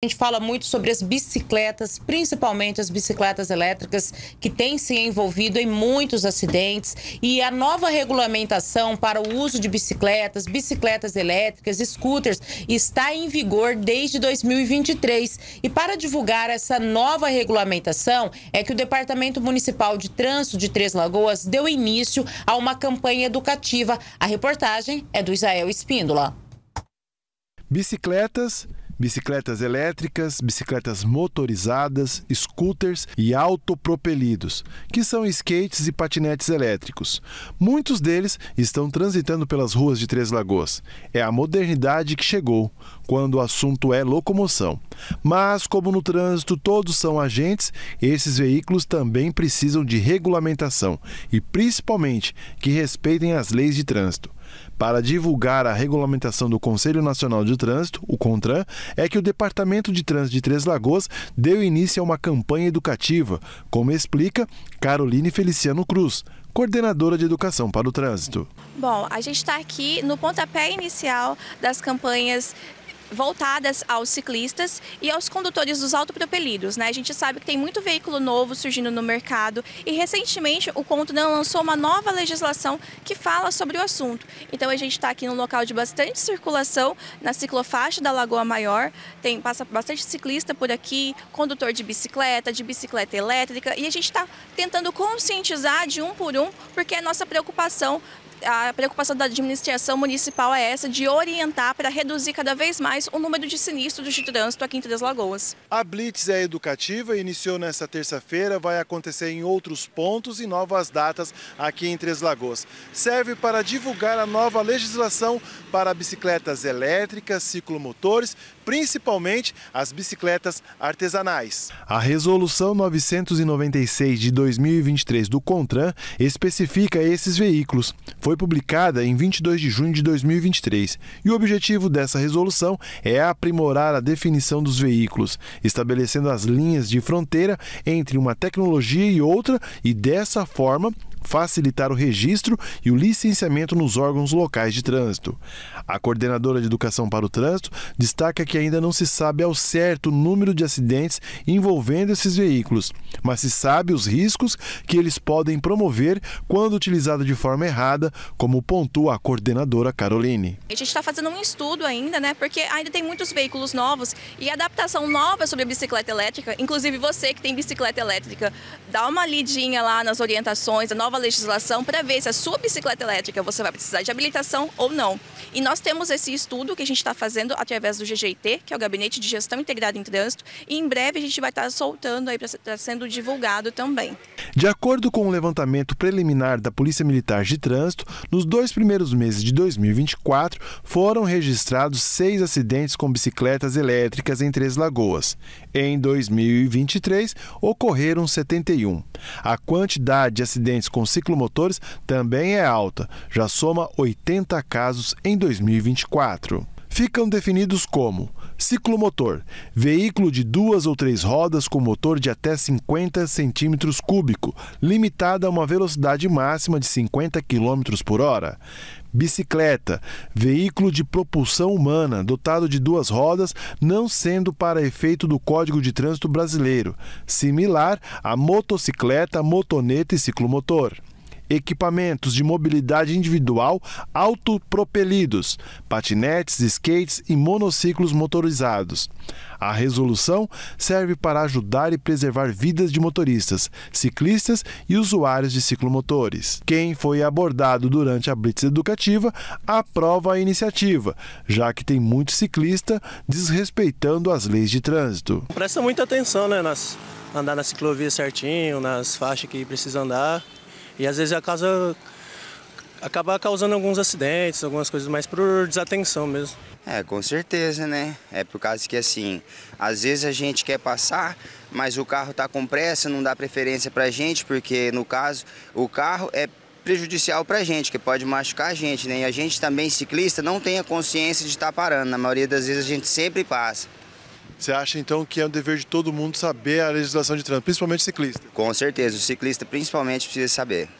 A gente fala muito sobre as bicicletas, principalmente as bicicletas elétricas, que têm se envolvido em muitos acidentes. E a nova regulamentação para o uso de bicicletas, bicicletas elétricas, scooters, está em vigor desde 2023. E para divulgar essa nova regulamentação, é que o Departamento Municipal de Trânsito de Três Lagoas deu início a uma campanha educativa. A reportagem é do Israel Espíndola. Bicicletas bicicletas elétricas, bicicletas motorizadas, scooters e autopropelidos, que são skates e patinetes elétricos. Muitos deles estão transitando pelas ruas de Três Lagoas. É a modernidade que chegou quando o assunto é locomoção. Mas, como no trânsito todos são agentes, esses veículos também precisam de regulamentação e, principalmente, que respeitem as leis de trânsito. Para divulgar a regulamentação do Conselho Nacional de Trânsito, o CONTRAN, é que o Departamento de Trânsito de Três Lagoas deu início a uma campanha educativa, como explica Caroline Feliciano Cruz, coordenadora de educação para o trânsito. Bom, a gente está aqui no pontapé inicial das campanhas voltadas aos ciclistas e aos condutores dos autopropelidos. Né? A gente sabe que tem muito veículo novo surgindo no mercado e recentemente o Contran lançou uma nova legislação que fala sobre o assunto. Então a gente está aqui num local de bastante circulação, na ciclofaixa da Lagoa Maior, tem, passa bastante ciclista por aqui, condutor de bicicleta, de bicicleta elétrica e a gente está tentando conscientizar de um por um, porque é nossa preocupação a preocupação da administração municipal é essa, de orientar para reduzir cada vez mais o número de sinistros de trânsito aqui em Três Lagoas. A Blitz é educativa, iniciou nesta terça-feira, vai acontecer em outros pontos e novas datas aqui em Três Lagoas. Serve para divulgar a nova legislação para bicicletas elétricas, ciclomotores, principalmente as bicicletas artesanais. A Resolução 996 de 2023 do CONTRAN especifica esses veículos foi publicada em 22 de junho de 2023 e o objetivo dessa resolução é aprimorar a definição dos veículos, estabelecendo as linhas de fronteira entre uma tecnologia e outra e, dessa forma, facilitar o registro e o licenciamento nos órgãos locais de trânsito. A coordenadora de Educação para o Trânsito destaca que ainda não se sabe ao certo o número de acidentes envolvendo esses veículos, mas se sabe os riscos que eles podem promover quando utilizado de forma errada, como pontua a coordenadora Caroline. A gente está fazendo um estudo ainda, né? Porque ainda tem muitos veículos novos e adaptação nova sobre a bicicleta elétrica, inclusive você que tem bicicleta elétrica, dá uma lidinha lá nas orientações, a nova nova legislação para ver se a sua bicicleta elétrica você vai precisar de habilitação ou não. E nós temos esse estudo que a gente está fazendo através do GGIT, que é o Gabinete de Gestão Integrada em Trânsito, e em breve a gente vai estar tá soltando aí para estar tá sendo divulgado também. De acordo com o um levantamento preliminar da Polícia Militar de Trânsito, nos dois primeiros meses de 2024 foram registrados seis acidentes com bicicletas elétricas em Três Lagoas. Em 2023 ocorreram 71. A quantidade de acidentes com com ciclomotores também é alta, já soma 80 casos em 2024. Ficam definidos como Ciclomotor veículo de duas ou três rodas com motor de até 50 centímetros cúbico, limitada a uma velocidade máxima de 50 km por hora. Bicicleta veículo de propulsão humana dotado de duas rodas, não sendo para efeito do Código de Trânsito Brasileiro, similar a motocicleta, motoneta e ciclomotor equipamentos de mobilidade individual autopropelidos, patinetes, skates e monociclos motorizados. A resolução serve para ajudar e preservar vidas de motoristas, ciclistas e usuários de ciclomotores. Quem foi abordado durante a blitz educativa aprova a iniciativa, já que tem muito ciclista desrespeitando as leis de trânsito. Presta muita atenção, né, nas andar na ciclovia certinho, nas faixas que precisa andar. E às vezes a casa acaba causando alguns acidentes, algumas coisas mais por desatenção mesmo. É, com certeza, né? É por causa que assim, às vezes a gente quer passar, mas o carro tá com pressa, não dá preferência pra gente, porque no caso, o carro é prejudicial pra gente, que pode machucar a gente, né? E a gente também, ciclista, não tem a consciência de estar tá parando. Na maioria das vezes a gente sempre passa. Você acha então que é um dever de todo mundo saber a legislação de trânsito, principalmente ciclista? Com certeza, o ciclista principalmente precisa saber.